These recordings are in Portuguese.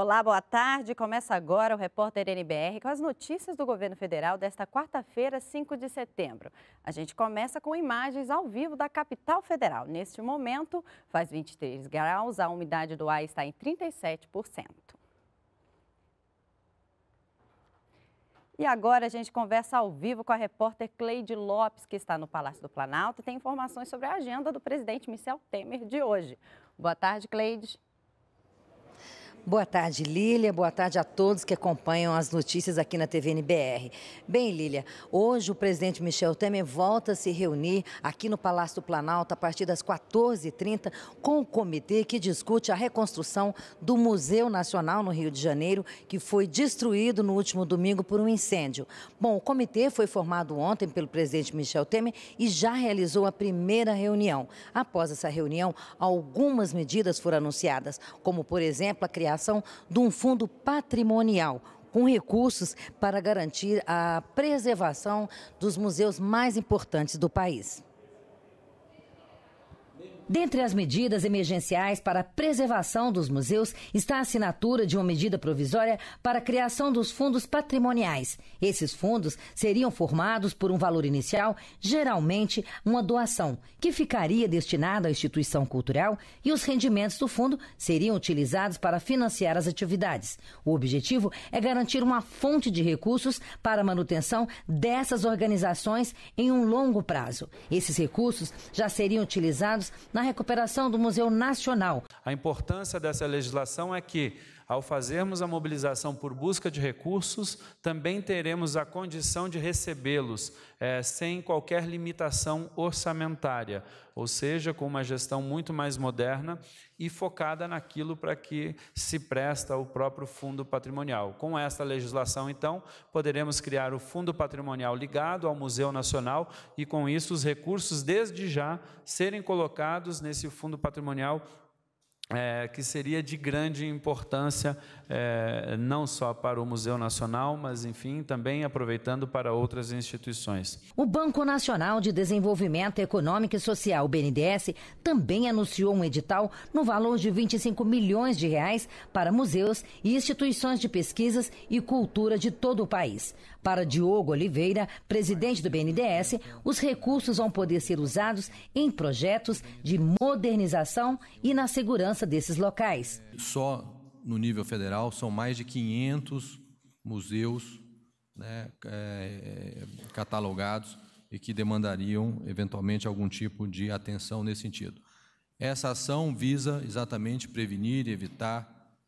Olá, boa tarde. Começa agora o repórter NBR com as notícias do governo federal desta quarta-feira, 5 de setembro. A gente começa com imagens ao vivo da capital federal. Neste momento, faz 23 graus, a umidade do ar está em 37%. E agora a gente conversa ao vivo com a repórter Cleide Lopes, que está no Palácio do Planalto e tem informações sobre a agenda do presidente Michel Temer de hoje. Boa tarde, Cleide. Boa tarde, Lília. Boa tarde a todos que acompanham as notícias aqui na TV NBR. Bem, Lília, hoje o presidente Michel Temer volta a se reunir aqui no Palácio do Planalto a partir das 14h30 com o comitê que discute a reconstrução do Museu Nacional no Rio de Janeiro, que foi destruído no último domingo por um incêndio. Bom, o comitê foi formado ontem pelo presidente Michel Temer e já realizou a primeira reunião. Após essa reunião, algumas medidas foram anunciadas, como, por exemplo, a criação criação de um fundo patrimonial com recursos para garantir a preservação dos museus mais importantes do país. Dentre as medidas emergenciais para a preservação dos museus está a assinatura de uma medida provisória para a criação dos fundos patrimoniais. Esses fundos seriam formados por um valor inicial, geralmente uma doação, que ficaria destinada à instituição cultural e os rendimentos do fundo seriam utilizados para financiar as atividades. O objetivo é garantir uma fonte de recursos para a manutenção dessas organizações em um longo prazo. Esses recursos já seriam utilizados na na recuperação do Museu Nacional. A importância dessa legislação é que ao fazermos a mobilização por busca de recursos, também teremos a condição de recebê-los é, sem qualquer limitação orçamentária, ou seja, com uma gestão muito mais moderna e focada naquilo para que se presta o próprio fundo patrimonial. Com esta legislação, então, poderemos criar o fundo patrimonial ligado ao Museu Nacional e, com isso, os recursos desde já serem colocados nesse fundo patrimonial é, que seria de grande importância é, não só para o Museu Nacional, mas enfim também aproveitando para outras instituições. O Banco Nacional de Desenvolvimento Econômico e Social, BNDES, também anunciou um edital no valor de 25 milhões de reais para museus e instituições de pesquisas e cultura de todo o país. Para Diogo Oliveira, presidente do BNDES, os recursos vão poder ser usados em projetos de modernização e na segurança segurança desses locais. Só no nível federal são mais de 500 museus né, é, catalogados e que demandariam eventualmente algum tipo de atenção nesse sentido. Essa ação visa exatamente prevenir e evitar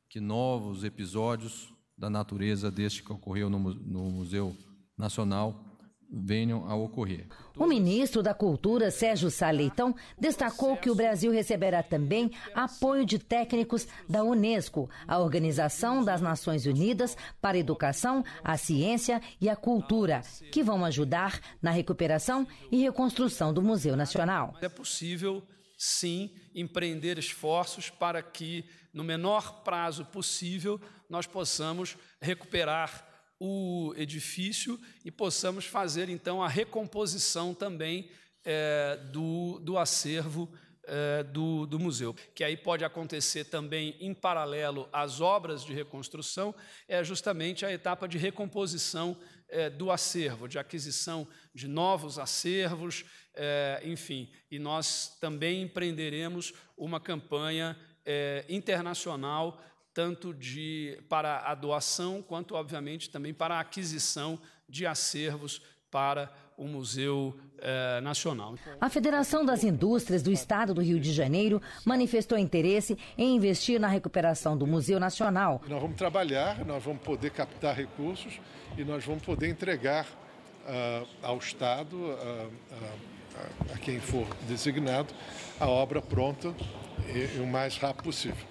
que novos episódios da natureza deste que ocorreu no, no Museu Nacional venham a ocorrer. O ministro da Cultura, Sérgio Saleitão, destacou que o Brasil receberá também apoio de técnicos da Unesco, a Organização das Nações Unidas para a Educação, a Ciência e a Cultura, que vão ajudar na recuperação e reconstrução do Museu Nacional. É possível sim empreender esforços para que, no menor prazo possível, nós possamos recuperar o edifício e possamos fazer então a recomposição também é, do, do acervo é, do, do museu. Que aí pode acontecer também em paralelo às obras de reconstrução, é justamente a etapa de recomposição é, do acervo, de aquisição de novos acervos, é, enfim. E nós também empreenderemos uma campanha é, internacional tanto de, para a doação, quanto, obviamente, também para a aquisição de acervos para o Museu eh, Nacional. A Federação das Indústrias do Estado do Rio de Janeiro manifestou interesse em investir na recuperação do Museu Nacional. Nós vamos trabalhar, nós vamos poder captar recursos e nós vamos poder entregar uh, ao Estado, uh, uh, a quem for designado, a obra pronta e, e o mais rápido possível.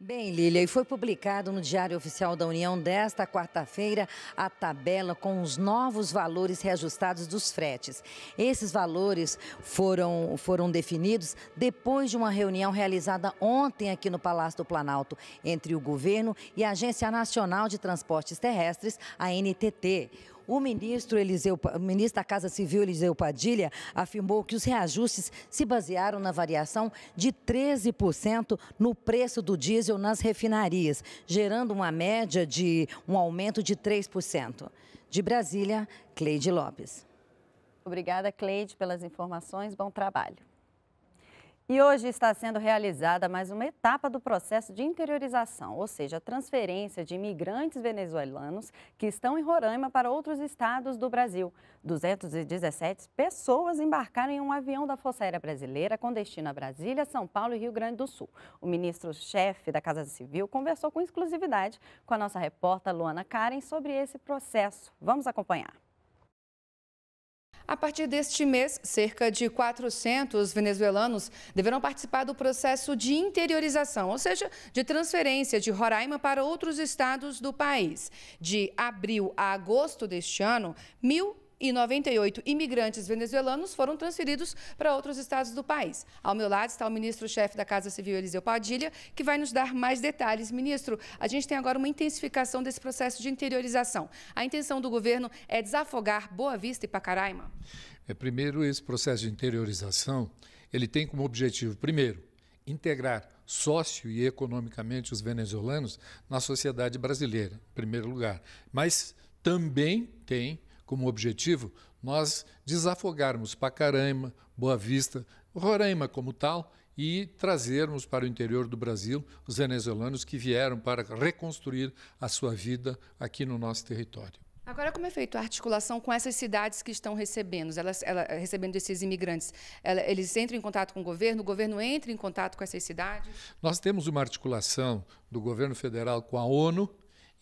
Bem, Lília, e foi publicado no Diário Oficial da União desta quarta-feira a tabela com os novos valores reajustados dos fretes. Esses valores foram, foram definidos depois de uma reunião realizada ontem aqui no Palácio do Planalto entre o governo e a Agência Nacional de Transportes Terrestres, a NTT. O ministro, Eliseu, o ministro da Casa Civil, Eliseu Padilha, afirmou que os reajustes se basearam na variação de 13% no preço do diesel nas refinarias, gerando uma média de um aumento de 3%. De Brasília, Cleide Lopes. Obrigada, Cleide, pelas informações. Bom trabalho. E hoje está sendo realizada mais uma etapa do processo de interiorização, ou seja, a transferência de imigrantes venezuelanos que estão em Roraima para outros estados do Brasil. 217 pessoas embarcaram em um avião da Força Aérea Brasileira com destino a Brasília, São Paulo e Rio Grande do Sul. O ministro-chefe da Casa Civil conversou com exclusividade com a nossa repórter Luana Karen sobre esse processo. Vamos acompanhar. A partir deste mês, cerca de 400 venezuelanos deverão participar do processo de interiorização, ou seja, de transferência de Roraima para outros estados do país. De abril a agosto deste ano, mil e 98 imigrantes venezuelanos foram transferidos para outros estados do país. Ao meu lado está o ministro-chefe da Casa Civil, Eliseu Padilha, que vai nos dar mais detalhes. Ministro, a gente tem agora uma intensificação desse processo de interiorização. A intenção do governo é desafogar Boa Vista e Pacaraima? É, primeiro, esse processo de interiorização, ele tem como objetivo, primeiro, integrar sócio e economicamente os venezuelanos na sociedade brasileira, em primeiro lugar. Mas também tem como objetivo nós desafogarmos Pacaraima, Boa Vista, Roraima como tal e trazermos para o interior do Brasil os venezuelanos que vieram para reconstruir a sua vida aqui no nosso território. Agora, como é feita a articulação com essas cidades que estão recebendo, elas, ela, recebendo esses imigrantes? Ela, eles entram em contato com o governo? O governo entra em contato com essas cidades? Nós temos uma articulação do governo federal com a ONU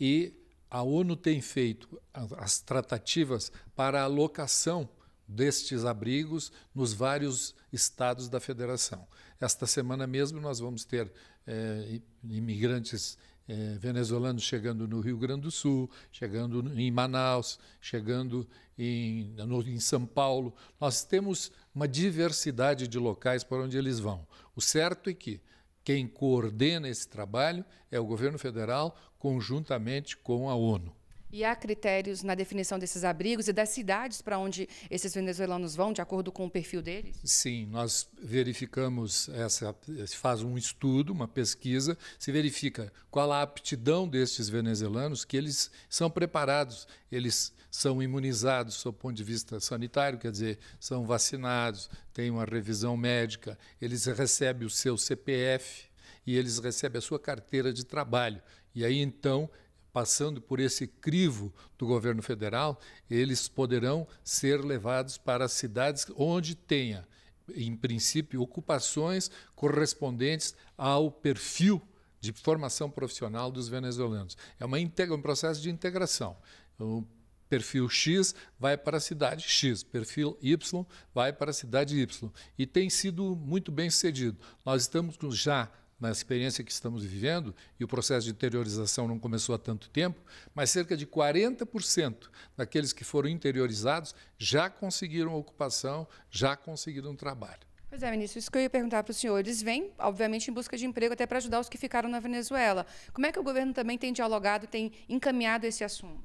e a ONU tem feito as tratativas para a alocação destes abrigos nos vários estados da federação. Esta semana mesmo nós vamos ter é, imigrantes é, venezuelanos chegando no Rio Grande do Sul, chegando em Manaus, chegando em, no, em São Paulo. Nós temos uma diversidade de locais para onde eles vão. O certo é que quem coordena esse trabalho é o governo federal, conjuntamente com a ONU. E há critérios na definição desses abrigos e das cidades para onde esses venezuelanos vão, de acordo com o perfil deles? Sim, nós verificamos, essa, se faz um estudo, uma pesquisa, se verifica qual a aptidão destes venezuelanos, que eles são preparados, eles são imunizados do ponto de vista sanitário, quer dizer, são vacinados, têm uma revisão médica, eles recebem o seu CPF e eles recebem a sua carteira de trabalho. E aí então passando por esse crivo do governo federal, eles poderão ser levados para cidades onde tenha, em princípio, ocupações correspondentes ao perfil de formação profissional dos venezuelanos. É uma integra, um processo de integração. O perfil X vai para a cidade X, perfil Y vai para a cidade Y. E tem sido muito bem sucedido. Nós estamos já na experiência que estamos vivendo, e o processo de interiorização não começou há tanto tempo, mas cerca de 40% daqueles que foram interiorizados já conseguiram ocupação, já conseguiram trabalho. Pois é, ministro, isso que eu ia perguntar para o senhor. Eles vêm, obviamente, em busca de emprego até para ajudar os que ficaram na Venezuela. Como é que o governo também tem dialogado, tem encaminhado esse assunto?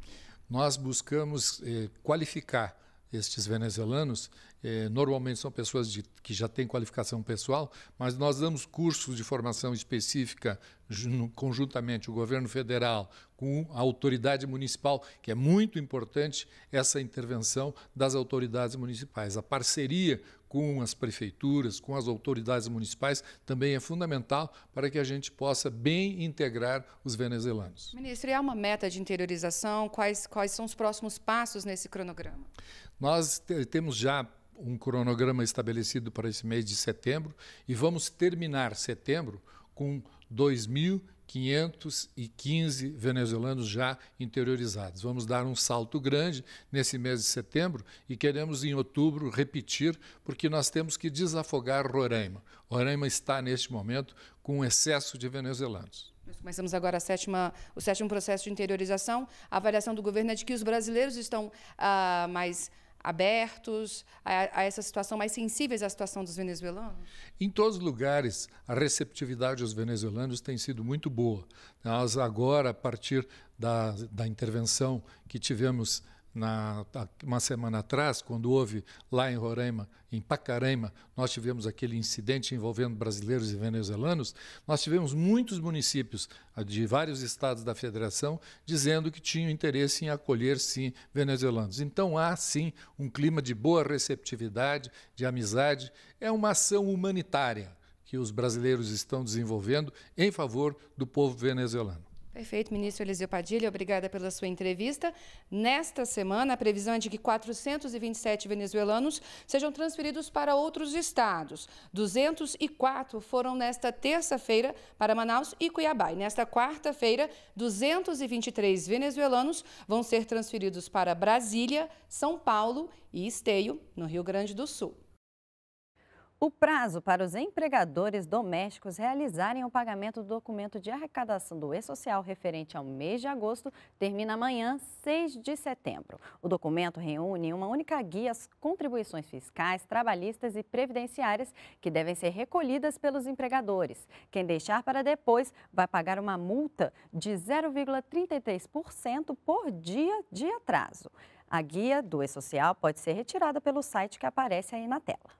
Nós buscamos eh, qualificar estes venezuelanos é, normalmente são pessoas de, que já têm qualificação pessoal, mas nós damos cursos de formação específica conjuntamente o governo federal com a autoridade municipal, que é muito importante essa intervenção das autoridades municipais. A parceria com as prefeituras, com as autoridades municipais, também é fundamental para que a gente possa bem integrar os venezuelanos. Ministro, e há uma meta de interiorização? Quais, quais são os próximos passos nesse cronograma? Nós temos já um cronograma estabelecido para esse mês de setembro e vamos terminar setembro com 2.515 venezuelanos já interiorizados. Vamos dar um salto grande nesse mês de setembro e queremos em outubro repetir, porque nós temos que desafogar Roraima. Roraima está neste momento com um excesso de venezuelanos. Nós começamos agora sétima, o sétimo processo de interiorização. A avaliação do governo é de que os brasileiros estão ah, mais abertos a, a, essa situação, mais sensíveis à situação dos venezuelanos? Em todos os lugares, a receptividade aos venezuelanos tem sido muito boa. Nós, agora, a partir da, da intervenção que tivemos na, uma semana atrás, quando houve lá em Roraima, em Pacaraima, nós tivemos aquele incidente envolvendo brasileiros e venezuelanos, nós tivemos muitos municípios ah, de vários estados da federação dizendo que tinham interesse em acolher, sim, venezuelanos. Então há, sim, um clima de boa receptividade, de amizade. É uma ação humanitária que os brasileiros estão desenvolvendo em favor do povo venezuelano. Perfeito, ministro Eliseu Padilha, obrigada pela sua entrevista. Nesta semana, a previsão é de que 427 venezuelanos sejam transferidos para outros estados. 204 foram nesta terça-feira para Manaus e Cuiabá. E nesta quarta-feira, 223 venezuelanos vão ser transferidos para Brasília, São Paulo e Esteio, no Rio Grande do Sul. O prazo para os empregadores domésticos realizarem o pagamento do documento de arrecadação do E-Social referente ao mês de agosto termina amanhã, 6 de setembro. O documento reúne em uma única guia as contribuições fiscais, trabalhistas e previdenciárias que devem ser recolhidas pelos empregadores. Quem deixar para depois vai pagar uma multa de 0,33% por dia de atraso. A guia do E-Social pode ser retirada pelo site que aparece aí na tela.